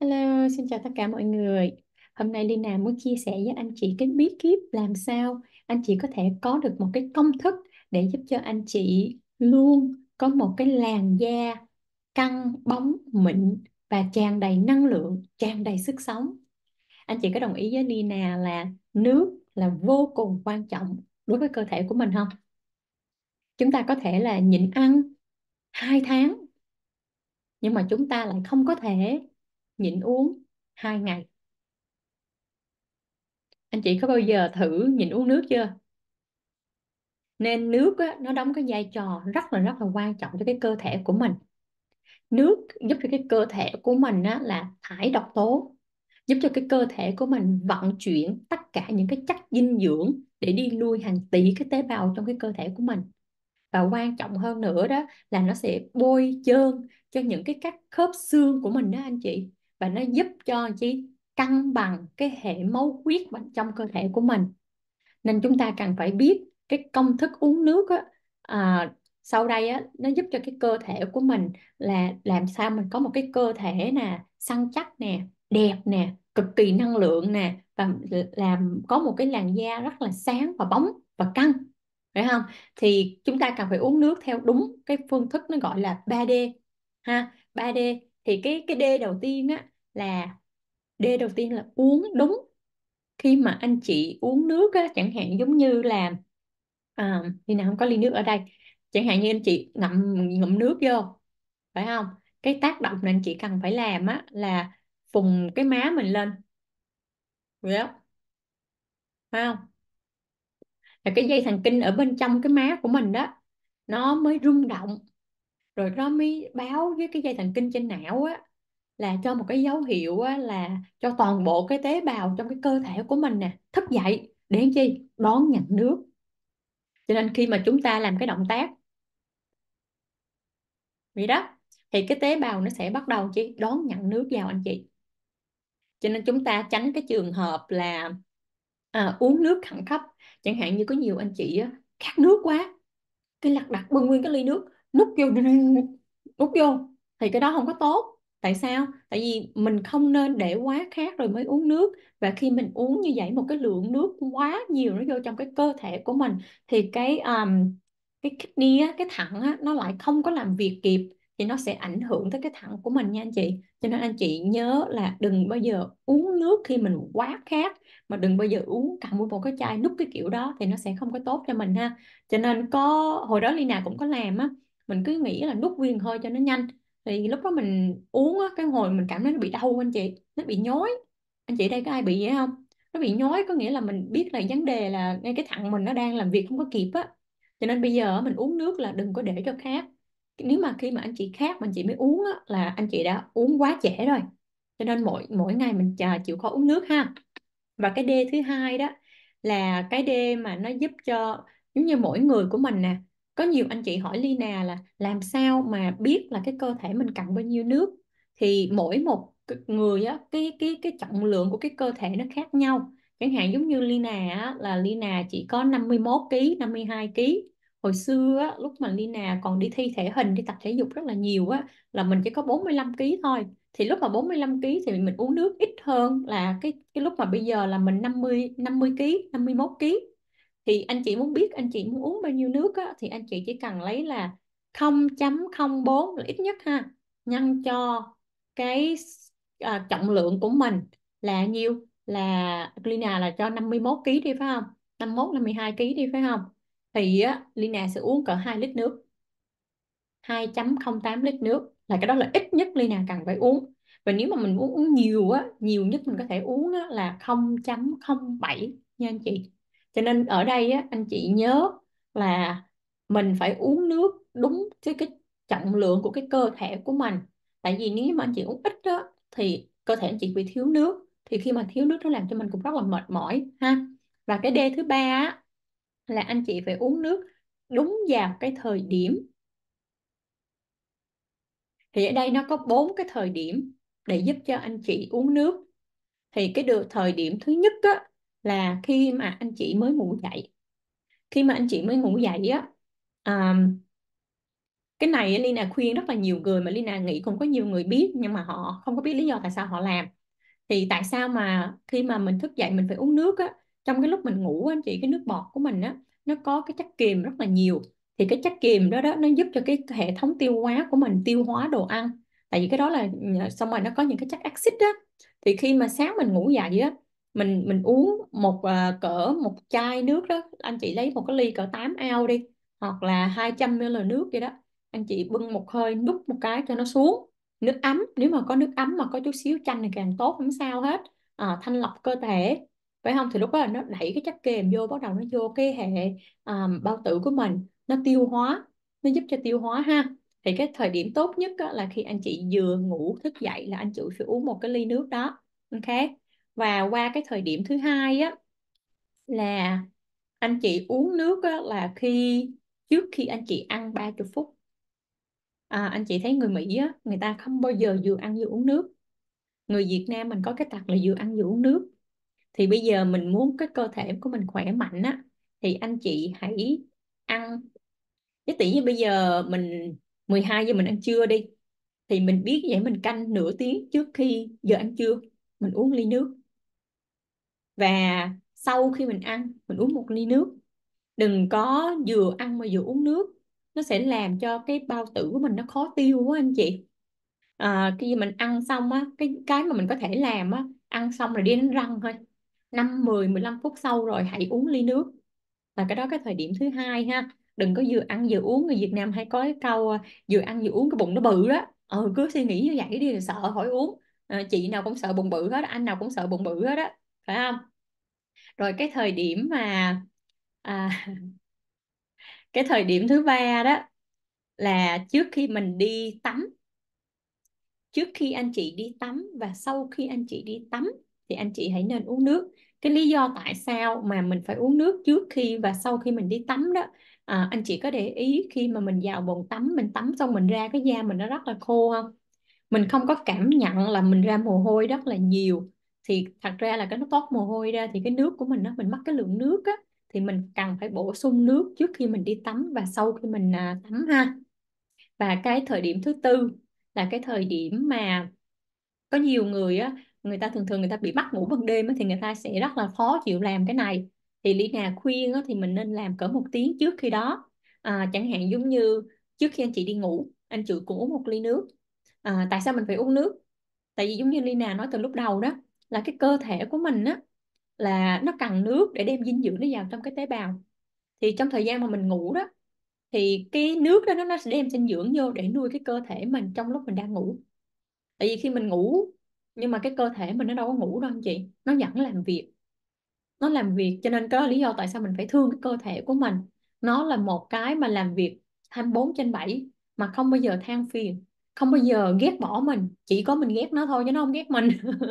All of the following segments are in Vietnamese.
Hello, xin chào tất cả mọi người. Hôm nay Lina muốn chia sẻ với anh chị cái bí kíp làm sao anh chị có thể có được một cái công thức để giúp cho anh chị luôn có một cái làn da căng, bóng, mịn và tràn đầy năng lượng, tràn đầy sức sống. Anh chị có đồng ý với Lina là nước là vô cùng quan trọng đối với cơ thể của mình không? Chúng ta có thể là nhịn ăn hai tháng nhưng mà chúng ta lại không có thể nhịn uống hai ngày anh chị có bao giờ thử nhịn uống nước chưa nên nước á, nó đóng cái vai trò rất là rất là quan trọng cho cái cơ thể của mình nước giúp cho cái cơ thể của mình á, là thải độc tố giúp cho cái cơ thể của mình vận chuyển tất cả những cái chất dinh dưỡng để đi nuôi hàng tỷ cái tế bào trong cái cơ thể của mình và quan trọng hơn nữa đó là nó sẽ bôi trơn cho những cái các khớp xương của mình đó anh chị và nó giúp cho chi cân bằng cái hệ máu huyết trong cơ thể của mình nên chúng ta cần phải biết cái công thức uống nước á, à, sau đây á, nó giúp cho cái cơ thể của mình là làm sao mình có một cái cơ thể nè săn chắc nè đẹp nè cực kỳ năng lượng nè và làm có một cái làn da rất là sáng và bóng và căng phải không thì chúng ta cần phải uống nước theo đúng cái phương thức nó gọi là 3D ha 3D thì cái cái D đầu tiên á là D đầu tiên là uống đúng khi mà anh chị uống nước á, chẳng hạn giống như là à, như nào không có ly nước ở đây chẳng hạn như anh chị ngậm ngậm nước vô phải không cái tác động này anh chị cần phải làm á là phùng cái má mình lên phải không phải không là cái dây thần kinh ở bên trong cái má của mình đó nó mới rung động rồi nó mới báo với cái dây thần kinh trên não á là cho một cái dấu hiệu á, là cho toàn bộ cái tế bào trong cái cơ thể của mình nè thức dậy để chi đón nhận nước cho nên khi mà chúng ta làm cái động tác vậy đó thì cái tế bào nó sẽ bắt đầu chi đón nhận nước vào anh chị cho nên chúng ta tránh cái trường hợp là à, uống nước khẩn cấp chẳng hạn như có nhiều anh chị á, khát nước quá cái lặt đặt bưng nguyên cái ly nước nút kêu nút vô thì cái đó không có tốt tại sao tại vì mình không nên để quá khát rồi mới uống nước và khi mình uống như vậy một cái lượng nước quá nhiều nó vô trong cái cơ thể của mình thì cái um, cái kidney á, cái thận á, nó lại không có làm việc kịp thì nó sẽ ảnh hưởng tới cái thận của mình nha anh chị cho nên anh chị nhớ là đừng bao giờ uống nước khi mình quá khát mà đừng bao giờ uống cầm một cái chai nút cái kiểu đó thì nó sẽ không có tốt cho mình ha cho nên có hồi đó Lina cũng có làm á mình cứ nghĩ là đút viên hơi cho nó nhanh thì lúc đó mình uống á, cái hồi mình cảm thấy nó bị đau anh chị nó bị nhói anh chị đây có ai bị vậy không nó bị nhói có nghĩa là mình biết là vấn đề là ngay cái thằng mình nó đang làm việc không có kịp á cho nên bây giờ mình uống nước là đừng có để cho khác nếu mà khi mà anh chị khác mà anh chị mới uống á, là anh chị đã uống quá trễ rồi cho nên mỗi mỗi ngày mình chờ chịu khó uống nước ha và cái D thứ hai đó là cái D mà nó giúp cho giống như mỗi người của mình nè có nhiều anh chị hỏi Lina là làm sao mà biết là cái cơ thể mình cần bao nhiêu nước thì mỗi một người á cái cái cái trọng lượng của cái cơ thể nó khác nhau chẳng hạn giống như Lina á, là Lina chỉ có 51 kg 52 kg hồi xưa á, lúc mà Lina còn đi thi thể hình đi tập thể dục rất là nhiều á là mình chỉ có 45 kg thôi thì lúc mà 45 kg thì mình uống nước ít hơn là cái cái lúc mà bây giờ là mình 50 50 kg 51 kg thì anh chị muốn biết anh chị muốn uống bao nhiêu nước á, thì anh chị chỉ cần lấy là 0.04 là ít nhất ha nhân cho cái à, trọng lượng của mình là nhiêu là Lina là cho 51 kg đi phải không 51 52 kg đi phải không thì á, Lina sẽ uống cỡ 2 lít nước 2.08 lít nước là cái đó là ít nhất Lina cần phải uống và nếu mà mình muốn uống nhiều á nhiều nhất mình có thể uống á, là 0.07 nha anh chị cho nên ở đây á, anh chị nhớ là mình phải uống nước đúng cái cái trọng lượng của cái cơ thể của mình tại vì nếu mà anh chị uống ít đó thì cơ thể anh chị bị thiếu nước thì khi mà thiếu nước nó làm cho mình cũng rất là mệt mỏi ha và cái D thứ ba á, là anh chị phải uống nước đúng vào cái thời điểm thì ở đây nó có bốn cái thời điểm để giúp cho anh chị uống nước thì cái được thời điểm thứ nhất á, là khi mà anh chị mới ngủ dậy khi mà anh chị mới ngủ dậy á um, cái này Lina khuyên rất là nhiều người mà Lina nghĩ cũng có nhiều người biết nhưng mà họ không có biết lý do tại sao họ làm thì tại sao mà khi mà mình thức dậy mình phải uống nước á trong cái lúc mình ngủ anh chị cái nước bọt của mình á nó có cái chất kiềm rất là nhiều thì cái chất kiềm đó đó nó giúp cho cái hệ thống tiêu hóa của mình tiêu hóa đồ ăn tại vì cái đó là ờ, xong rồi nó có những cái chất axit đó, thì khi mà sáng mình ngủ dậy á mình mình uống một à, cỡ một chai nước đó anh chị lấy một cái ly cỡ 8 ao đi hoặc là 200 ml nước vậy đó anh chị bưng một hơi nút một cái cho nó xuống nước ấm nếu mà có nước ấm mà có chút xíu chanh thì càng tốt không sao hết à, thanh lọc cơ thể phải không thì lúc đó là nó đẩy cái chất kềm vô bắt đầu nó vô cái hệ um, bao tử của mình nó tiêu hóa nó giúp cho tiêu hóa ha thì cái thời điểm tốt nhất là khi anh chị vừa ngủ thức dậy là anh chị phải uống một cái ly nước đó ok và qua cái thời điểm thứ hai á là anh chị uống nước á, là khi trước khi anh chị ăn 30 phút à, anh chị thấy người Mỹ á, người ta không bao giờ vừa ăn vừa uống nước người Việt Nam mình có cái tật là vừa ăn vừa uống nước thì bây giờ mình muốn cái cơ thể của mình khỏe mạnh á thì anh chị hãy ăn chứ tỷ như bây giờ mình 12 giờ mình ăn trưa đi thì mình biết vậy mình canh nửa tiếng trước khi giờ ăn trưa mình uống ly nước và sau khi mình ăn mình uống một ly nước đừng có vừa ăn mà vừa uống nước nó sẽ làm cho cái bao tử của mình nó khó tiêu quá anh chị à, khi mình ăn xong á cái cái mà mình có thể làm á ăn xong rồi đi đánh răng thôi 5, 10, 15 phút sau rồi hãy uống ly nước là cái đó cái thời điểm thứ hai ha đừng có vừa ăn vừa uống người Việt Nam hay có cái câu à, vừa ăn vừa uống cái bụng nó bự đó ừ, cứ suy nghĩ như vậy đi là sợ hỏi uống à, chị nào cũng sợ bụng bự hết anh nào cũng sợ bụng bự hết á phải không rồi cái thời điểm mà à, cái thời điểm thứ ba đó là trước khi mình đi tắm trước khi anh chị đi tắm và sau khi anh chị đi tắm thì anh chị hãy nên uống nước cái lý do tại sao mà mình phải uống nước trước khi và sau khi mình đi tắm đó à, anh chị có để ý khi mà mình vào bồn tắm mình tắm xong mình ra cái da mình nó rất là khô không mình không có cảm nhận là mình ra mồ hôi rất là nhiều thì thật ra là cái nó toát mồ hôi ra thì cái nước của mình nó mình mất cái lượng nước á thì mình cần phải bổ sung nước trước khi mình đi tắm và sau khi mình à, tắm ha và cái thời điểm thứ tư là cái thời điểm mà có nhiều người á người ta thường thường người ta bị mất ngủ ban đêm á, thì người ta sẽ rất là khó chịu làm cái này thì lý Nga khuyên á, thì mình nên làm cỡ một tiếng trước khi đó à, chẳng hạn giống như trước khi anh chị đi ngủ anh chị cũng uống một ly nước à, tại sao mình phải uống nước tại vì giống như Lina nói từ lúc đầu đó là cái cơ thể của mình á là nó cần nước để đem dinh dưỡng nó vào trong cái tế bào thì trong thời gian mà mình ngủ đó thì cái nước đó nó sẽ đem dinh dưỡng vô để nuôi cái cơ thể mình trong lúc mình đang ngủ tại vì khi mình ngủ nhưng mà cái cơ thể mình nó đâu có ngủ đâu anh chị nó vẫn làm việc nó làm việc cho nên có lý do tại sao mình phải thương cái cơ thể của mình nó là một cái mà làm việc 24 trên 7 mà không bao giờ than phiền không bao giờ ghét bỏ mình chỉ có mình ghét nó thôi chứ nó không ghét mình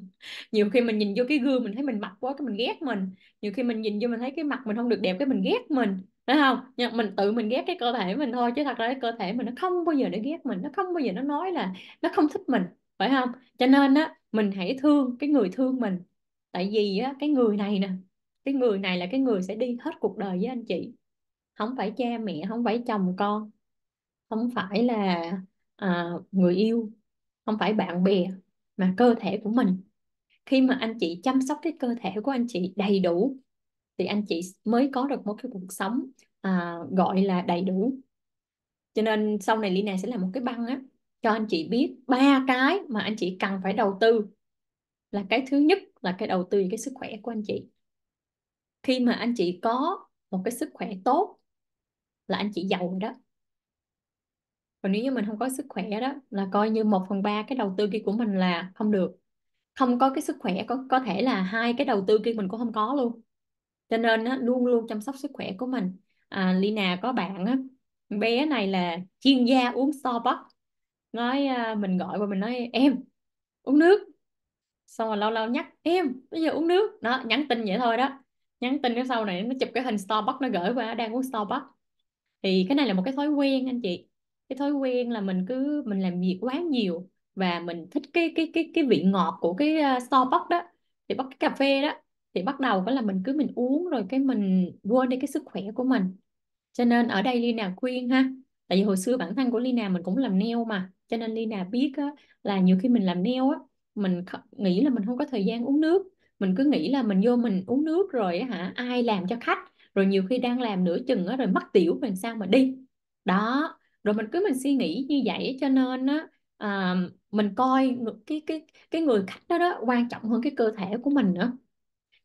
nhiều khi mình nhìn vô cái gương mình thấy mình mặc quá cái mình ghét mình nhiều khi mình nhìn vô mình thấy cái mặt mình không được đẹp cái mình ghét mình phải không nhưng mình tự mình ghét cái cơ thể mình thôi chứ thật ra cái cơ thể mình nó không bao giờ để ghét mình nó không bao giờ nó nói là nó không thích mình phải không cho nên á mình hãy thương cái người thương mình tại vì á cái người này nè cái người này là cái người sẽ đi hết cuộc đời với anh chị không phải cha mẹ không phải chồng con không phải là à, người yêu không phải bạn bè mà cơ thể của mình khi mà anh chị chăm sóc cái cơ thể của anh chị đầy đủ thì anh chị mới có được một cái cuộc sống à, gọi là đầy đủ cho nên sau này Lina sẽ làm một cái băng á cho anh chị biết ba cái mà anh chị cần phải đầu tư là cái thứ nhất là cái đầu tư cái sức khỏe của anh chị khi mà anh chị có một cái sức khỏe tốt là anh chị giàu rồi đó còn nếu như mình không có sức khỏe đó là coi như 1 phần ba cái đầu tư kia của mình là không được không có cái sức khỏe có có thể là hai cái đầu tư kia mình cũng không có luôn cho nên á, luôn luôn chăm sóc sức khỏe của mình à, Lina có bạn á, bé này là chuyên gia uống Starbucks nói à, mình gọi và mình nói em uống nước xong rồi lâu lâu nhắc em bây giờ uống nước đó nhắn tin vậy thôi đó nhắn tin cái sau này nó chụp cái hình Starbucks nó gửi qua đang uống Starbucks thì cái này là một cái thói quen anh chị cái thói quen là mình cứ mình làm việc quá nhiều và mình thích cái cái cái cái vị ngọt của cái ờ, Starbucks đó thì bắt cái cà phê đó thì bắt đầu cái là mình cứ mình uống rồi cái mình quên đi cái sức khỏe của mình cho nên ở đây Lina khuyên ha tại vì hồi xưa bản thân của Lina mình cũng làm nail mà cho nên Lina biết á, là nhiều khi mình làm nail á mình nghĩ là mình không có thời gian uống nước mình cứ nghĩ là mình vô mình uống nước rồi á, hả ai làm cho khách rồi nhiều khi đang làm nửa chừng á, rồi mất tiểu làm sao mà đi đó rồi mình cứ mình suy nghĩ như vậy cho nên á à, mình coi cái cái cái người khách đó đó quan trọng hơn cái cơ thể của mình nữa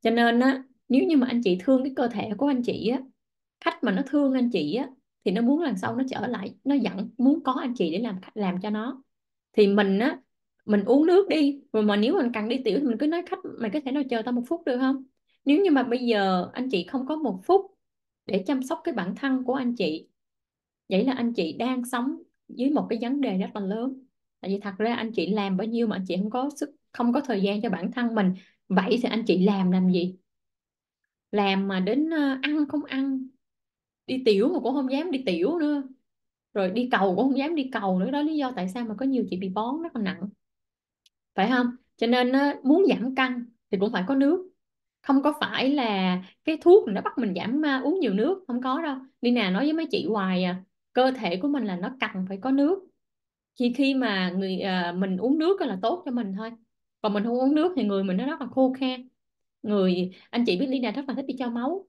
cho nên á nếu như mà anh chị thương cái cơ thể của anh chị á khách mà nó thương anh chị á thì nó muốn lần sau nó trở lại nó giận muốn có anh chị để làm làm cho nó thì mình á mình uống nước đi rồi mà nếu mình cần đi tiểu thì mình cứ nói khách mày có thể nào chờ tao một phút được không nếu như mà bây giờ anh chị không có một phút để chăm sóc cái bản thân của anh chị vậy là anh chị đang sống dưới một cái vấn đề rất là lớn tại vì thật ra anh chị làm bao nhiêu mà anh chị không có sức không có thời gian cho bản thân mình vậy thì anh chị làm làm gì làm mà đến ờ, ăn không ăn đi tiểu mà cũng không dám đi tiểu nữa rồi đi cầu cũng không dám đi cầu nữa đó lý do tại sao mà có nhiều chị bị bón rất là nặng phải không cho nên ờ, muốn giảm cân thì cũng phải có nước không có phải là cái thuốc nó bắt mình giảm ờ, uống nhiều nước không có đâu đi Nina nói với mấy chị hoài à cơ thể của mình là nó cần phải có nước khi khi mà người uh, mình uống nước là tốt cho mình thôi còn mình không uống nước thì người mình nó rất là khô khe người anh chị biết Lina rất là thích đi cho máu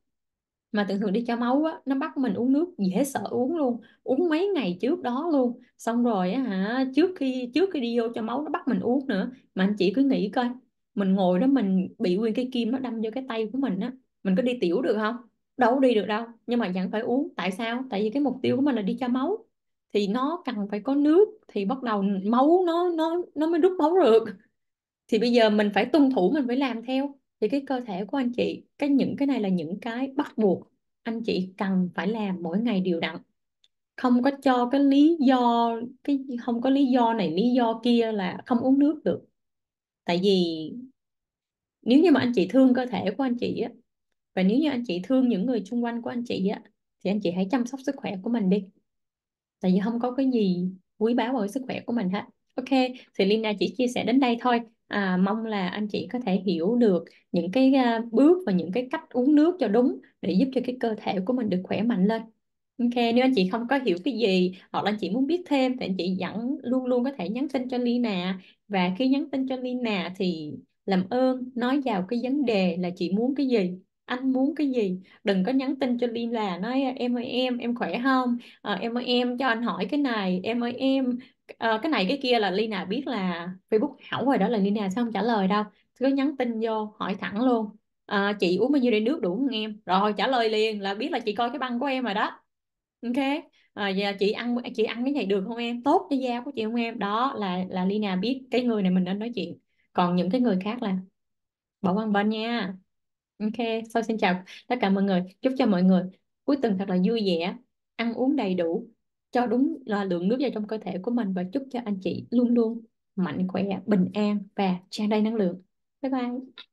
mà thường thường đi cho máu á nó bắt mình uống nước dễ sợ uống luôn uống mấy ngày trước đó luôn xong rồi á hả trước khi trước khi đi vô cho máu nó bắt mình uống nữa mà anh chị cứ nghĩ coi mình ngồi đó mình bị nguyên cái kim nó đâm vô cái tay của mình á mình có đi tiểu được không đâu đi được đâu nhưng mà vẫn phải uống tại sao tại vì cái mục tiêu của mình là đi cho máu thì nó cần phải có nước thì bắt đầu máu nó nó nó mới rút máu được thì bây giờ mình phải tuân thủ mình phải làm theo thì cái cơ thể của anh chị cái những cái này là những cái bắt buộc anh chị cần phải làm mỗi ngày đều đặn không có cho cái lý do cái không có lý do này lý do kia là không uống nước được tại vì nếu như mà anh chị thương cơ thể của anh chị á và nếu như anh chị thương những người xung quanh của anh chị á thì anh chị hãy chăm sóc sức khỏe của mình đi tại vì không có cái gì quý báu ở sức khỏe của mình hết ok thì Lina chỉ chia sẻ đến đây thôi à, mong là anh chị có thể hiểu được những cái à, bước và những cái cách uống nước cho đúng để giúp cho cái cơ thể của mình được khỏe mạnh lên Ok, nếu anh chị không có hiểu cái gì hoặc là anh chị muốn biết thêm thì anh chị vẫn luôn luôn có thể nhắn tin cho Lina và khi nhắn tin cho Lina thì làm ơn nói vào cái vấn đề là chị muốn cái gì anh muốn cái gì đừng có nhắn tin cho Ly là nói em ơi em em khỏe không à, em ơi em cho anh hỏi cái này em ơi em à, cái này cái kia là Lina biết là Facebook hỏng rồi đó là Lina sẽ không trả lời đâu cứ nhắn tin vô hỏi thẳng luôn à, chị uống bao nhiêu ly nước đủ không em rồi trả lời liền là biết là chị coi cái băng của em rồi đó ok à, giờ chị ăn chị ăn cái này được không em tốt cho da của chị không em đó là là Lina biết cái người này mình nên nói chuyện còn những cái người khác là bỏ qua bên nha Ok, thôi xin chào tất cả mọi người. Chúc cho mọi người cuối tuần thật là vui vẻ, ăn uống đầy đủ, cho đúng là lượng nước vào trong cơ thể của mình và chúc cho anh chị luôn luôn mạnh khỏe, bình an và tràn đầy năng lượng. Bye bye.